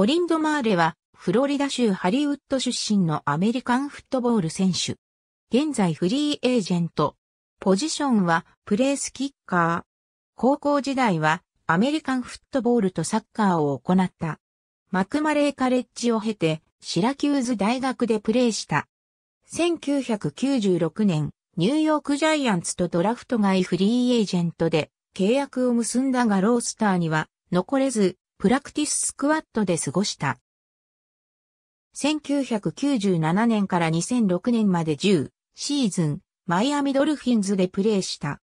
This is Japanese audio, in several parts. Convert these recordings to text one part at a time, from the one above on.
オリンド・マーレは、フロリダ州ハリウッド出身のアメリカンフットボール選手。現在フリーエージェント。ポジションはプレースキッカー。高校時代はアメリカンフットボールとサッカーを行った。マクマレーカレッジを経て、シラキューズ大学でプレーした。1996年、ニューヨークジャイアンツとドラフト外フリーエージェントで契約を結んだがロースターには残れず、プラクティススクワットで過ごした。1997年から2006年まで10シーズン、マイアミドルフィンズでプレーした。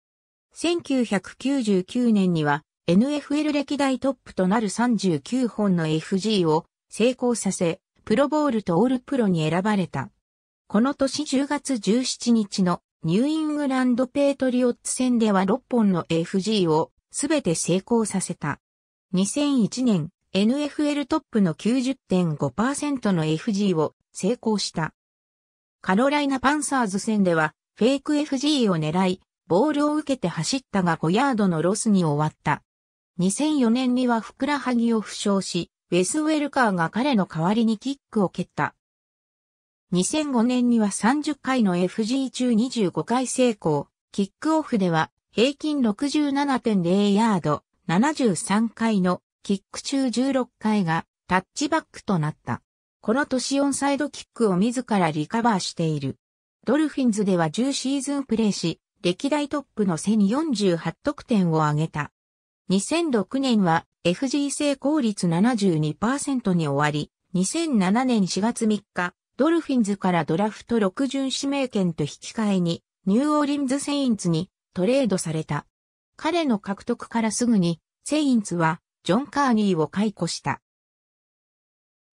1999年には NFL 歴代トップとなる39本の FG を成功させ、プロボールとオールプロに選ばれた。この年10月17日のニューイングランドペートリオッツ戦では6本の FG をすべて成功させた。2001年、NFL トップの90.5%の FG を成功した。カロライナパンサーズ戦では、フェイク FG を狙い、ボールを受けて走ったが5ヤードのロスに終わった。2004年にはふくらはぎを負傷し、ウェス・ウェルカーが彼の代わりにキックを蹴った。2005年には30回の FG 中25回成功、キックオフでは平均67.0ヤード、73回のキック中16回がタッチバックとなった。この年オンサイドキックを自らリカバーしている。ドルフィンズでは10シーズンプレーし、歴代トップの背に48得点を挙げた。2006年は FG 成功率72%に終わり、2007年4月3日、ドルフィンズからドラフト6巡指名権と引き換えに、ニューオーリンズ・セインツにトレードされた。彼の獲得からすぐに、セインツは、ジョン・カーニーを解雇した。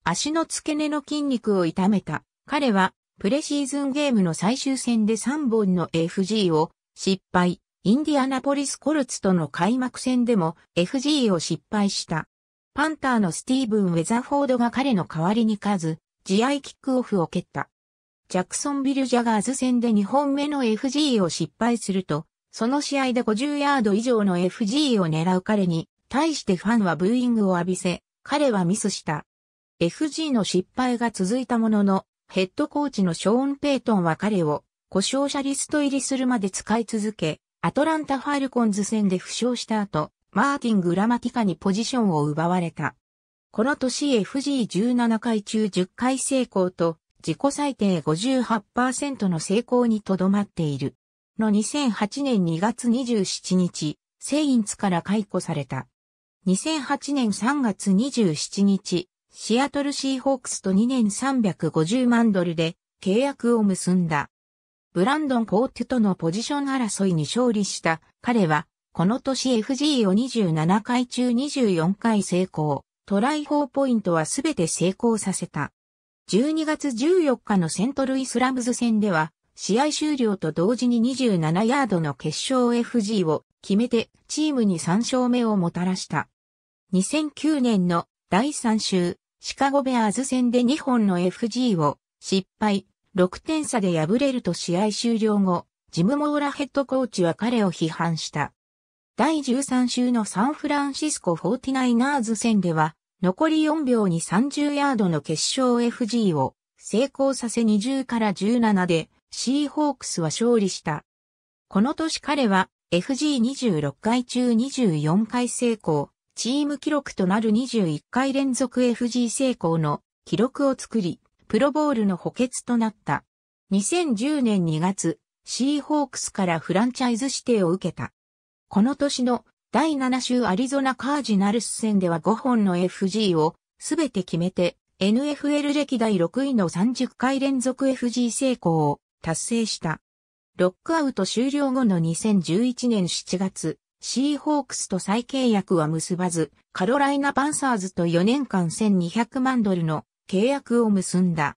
足の付け根の筋肉を痛めた。彼は、プレシーズンゲームの最終戦で3本の FG を失敗。インディアナポリスコルツとの開幕戦でも FG を失敗した。パンターのスティーブン・ウェザフォードが彼の代わりに数、試合キックオフを蹴った。ジャクソンビル・ジャガーズ戦で2本目の FG を失敗すると、その試合で50ヤード以上の FG を狙う彼に、対してファンはブーイングを浴びせ、彼はミスした。FG の失敗が続いたものの、ヘッドコーチのショーン・ペイトンは彼を故障者リスト入りするまで使い続け、アトランタ・ファルコンズ戦で負傷した後、マーティン・グラマティカにポジションを奪われた。この年 FG17 回中10回成功と、自己最低58%の成功にとどまっている。の2008年2月27日、セインツから解雇された。2008年3月27日、シアトルシーホークスと2年350万ドルで契約を結んだ。ブランドン・コーテとのポジション争いに勝利した彼は、この年 FG を27回中24回成功、トライ4ポイントはすべて成功させた。12月14日のセントルイスラムズ戦では、試合終了と同時に27ヤードの決勝 FG を決めてチームに3勝目をもたらした。2009年の第3週、シカゴベアーズ戦で2本の FG を失敗、6点差で敗れると試合終了後、ジム・モーラヘッドコーチは彼を批判した。第13週のサンフランシスコ 49ers 戦では、残り4秒に30ヤードの決勝 FG を成功させ20から17でシーホークスは勝利した。この年彼は FG26 回中24回成功、チーム記録となる21回連続 FG 成功の記録を作り、プロボールの補欠となった。2010年2月、シーホークスからフランチャイズ指定を受けた。この年の第7週アリゾナカージナルス戦では5本の FG をすべて決めて NFL 歴代6位の30回連続 FG 成功を達成した。ロックアウト終了後の2011年7月、シーホークスと再契約は結ばず、カロライナ・パンサーズと4年間1200万ドルの契約を結んだ。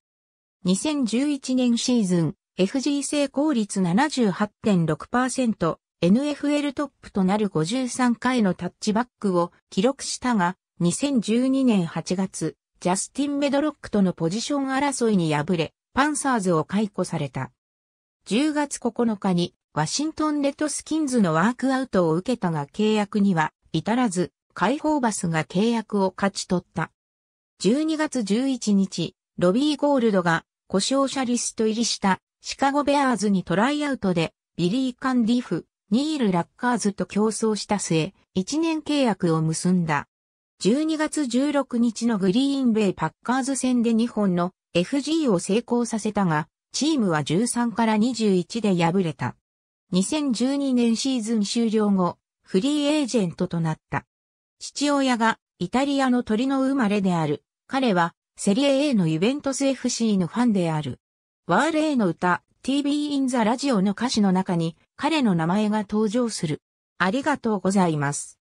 2011年シーズン、FG 成功率78.6%、NFL トップとなる53回のタッチバックを記録したが、2012年8月、ジャスティン・メドロックとのポジション争いに敗れ、パンサーズを解雇された。10月9日にワシントンレッドスキンズのワークアウトを受けたが契約には至らず、解放バスが契約を勝ち取った。12月11日、ロビー・ゴールドが故障者リスト入りしたシカゴ・ベアーズにトライアウトでビリー・カンディフ、ニール・ラッカーズと競争した末、1年契約を結んだ。12月16日のグリーンベイ・パッカーズ戦で2本の FG を成功させたが、チームは13から21で敗れた。2012年シーズン終了後、フリーエージェントとなった。父親がイタリアの鳥の生まれである。彼はセリエ A のユベントス FC のファンである。ワーレーの歌 TV in the Radio の歌詞の中に彼の名前が登場する。ありがとうございます。